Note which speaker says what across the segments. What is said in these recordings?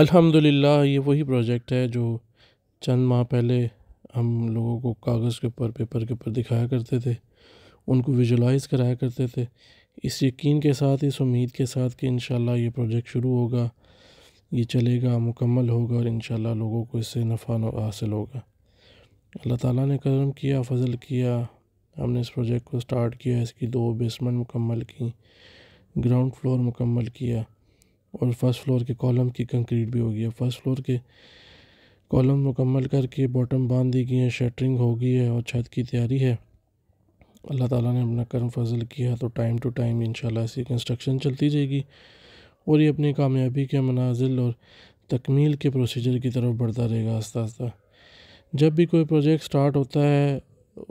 Speaker 1: अल्हम्दुलिल्लाह ये वही प्रोजेक्ट है जो चंद माह पहले हम लोगों को कागज़ के ऊपर पेपर के ऊपर दिखाया करते थे उनको विजुलाइज़ कराया करते थे इस यकीन के साथ इस उम्मीद के साथ कि इन ये प्रोजेक्ट शुरू होगा ये चलेगा मुकम्मल होगा और इन लोगों को इससे नफ़ा हासिल होगा अल्लाह ताला ने करम किया फजल किया हमने इस प्रोजेक्ट को स्टार्ट किया इसकी दो बेसमेंट मुकम्मल की ग्राउंड फ्लोर मुकम्मल किया और फर्स्ट फ्लोर के कॉलम की कंक्रीट भी हो है फर्स्ट फ्लोर के कॉलम मुकम्मल करके बॉटम बांध दी गई है शटरिंग हो गई है और छत की तैयारी है अल्लाह ताला ने अपना कर्म फजल किया तो टाइम टू टाइम इन ऐसी कंस्ट्रक्शन चलती जाएगी और ये अपनी कामयाबी के मनाजिल और तकमील के प्रोसीजर की तरफ बढ़ता रहेगा आस्ता आस्ता जब भी कोई प्रोजेक्ट स्टार्ट होता है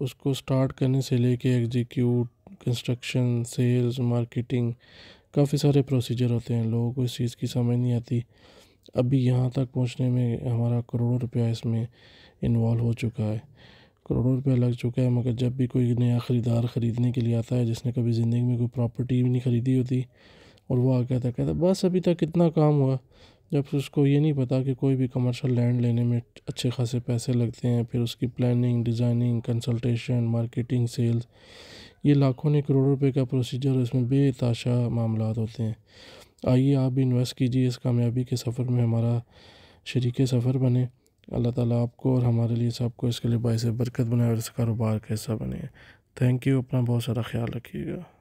Speaker 1: उसको स्टार्ट करने से लेके एग्जीक्यूट कंस्ट्रक्शन सेल्स मार्केटिंग काफ़ी सारे प्रोसीजर होते हैं लोगों को इस चीज़ की समझ नहीं आती अभी यहाँ तक पहुँचने में हमारा करोड़ों रुपया इसमें इन्वॉल्व हो चुका है करोड़ों रुपया लग चुका है मगर जब भी कोई नया ख़रीदार ख़रीदने के लिए आता है जिसने कभी ज़िंदगी में कोई प्रॉपर्टी भी नहीं ख़रीदी होती और वो आ कहता कहता बस अभी तक कितना काम हुआ जब उसको ये नहीं पता कि कोई भी कमर्शियल लैंड लेने में अच्छे खासे पैसे लगते हैं फिर उसकी planning designing consultation marketing sales ये लाखों ने करोड़ों रुपए का प्रोसीजर इसमें बेताशा मामला होते हैं आइए आप भी इन्वेस्ट कीजिए इस कामयाबी के सफ़र में हमारा शरीक सफ़र बने अल्लाह ताला आपको और हमारे लिए सबको इसके लिए बायस बरकत बनाए और इस कारोबार कैसा बने थैंक यू अपना बहुत सारा ख्याल रखिएगा